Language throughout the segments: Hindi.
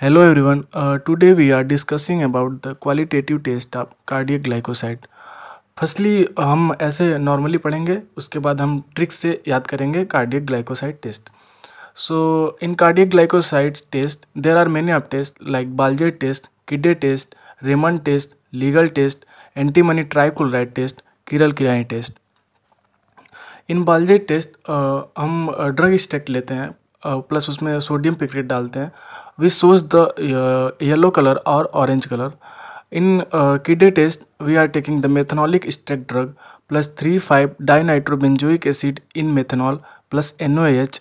hello everyone uh, we are discussing about the qualitative test of of cardiac firstly हम ऐसे नॉर्मली पढ़ेंगे उसके बाद हम ट्रिक्स से याद करेंगे cardiac glycoside test so in cardiac glycoside test there are many of test like Baljet test Kedde test Raymond test legal test antimony trichloride test Keller Kiliani test in Baljet test हम ड्रग uh, स्टेट लेते हैं प्लस उसमें सोडियम पिक्रेट डालते हैं we shows the yellow colour और orange colour in kidney test we are taking the methanolic state drug plus three five dinitrobenzoic acid in methanol plus N O H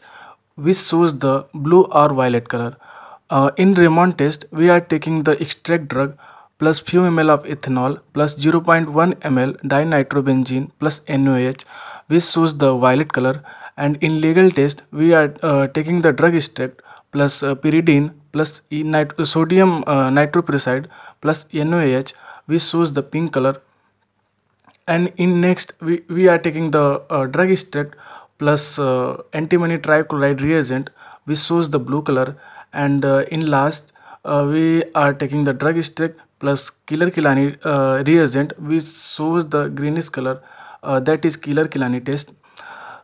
which shows the blue और violet colour in Raymond test we are taking the extract drug plus few M L of ethanol plus zero point one M L nitrobenzene plus N O H which shows the violet colour and in legal test we are uh, taking the drug extract plus uh, pyridine plus e nit uh, sodium uh, nitroprusside plus NOH which shows the pink color and in next we, we are taking the uh, drug extract plus uh, antimony trichloride reagent which shows the blue color and uh, in last uh, we are taking the drug extract plus killer kilani reagent which shows the greenish color that is killer kilani test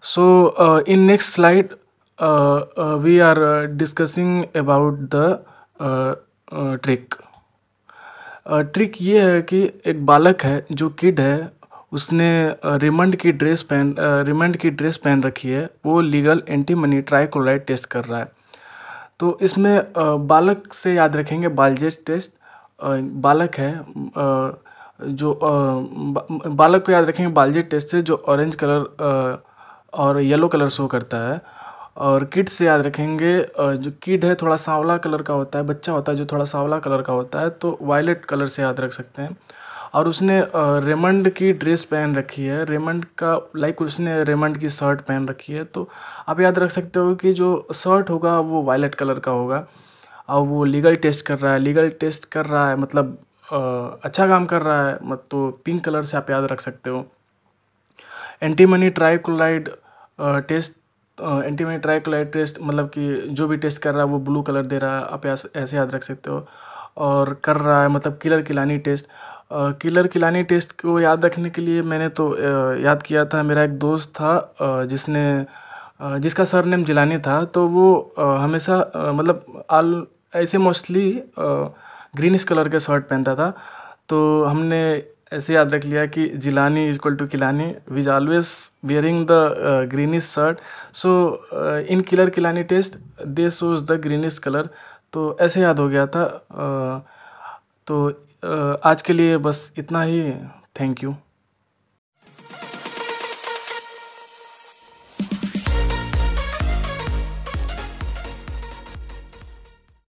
so uh, in next slide uh, uh we are uh, discussing about the uh, trick trick ये है कि एक बालक है जो किड है उसने रिमंड की ड्रेस पहन रिमंड की ड्रेस पहन रखी है वो legal antimony trichloride test कर रहा है तो इसमें बालक से याद रखेंगे बालजेज टेस्ट बालक है जो बालक को याद रखेंगे बालजेज टेस्ट से जो ऑरेंज कलर और येलो कलर शो करता है और किड से याद रखेंगे जो किड है थोड़ा सांवला कलर का होता है बच्चा होता है जो थोड़ा सांवला कलर का होता है तो वायलेट कलर से याद रख सकते हैं और उसने रेमंड की ड्रेस पहन रखी है रेमंड का लाइक उसने रेमंड की शर्ट पहन रखी है तो आप याद रख सकते हो कि जो शर्ट होगा वो वायलेट कलर का होगा और वो लीगल टेस्ट कर रहा है लीगल टेस्ट कर रहा है मतलब अच्छा काम कर रहा है मत तो पिंक कलर से आप याद रख सकते हो antimony trichloride test antimony trichloride test मतलब कि जो भी टेस्ट कर रहा है वो ब्लू कलर दे रहा है आप ऐसे याद रख सकते हो और कर रहा है मतलब Keller Kiliani test Keller Kiliani test को याद रखने के लिए मैंने तो uh, याद किया था मेरा एक दोस्त था uh, जिसने uh, जिसका सर नेम जिलानी था तो वो हमेशा मतलब आल ऐसे मोस्टली ग्रीनिश कलर के शर्ट पहनता था तो हमने ऐसे याद रख लिया कि Jilani equal to Kiliani was always wearing the greenish shirt so in Keller Kiliani test they shows the greenish colour तो ऐसे याद हो गया था uh, तो uh, आज के लिए बस इतना ही थैंक यू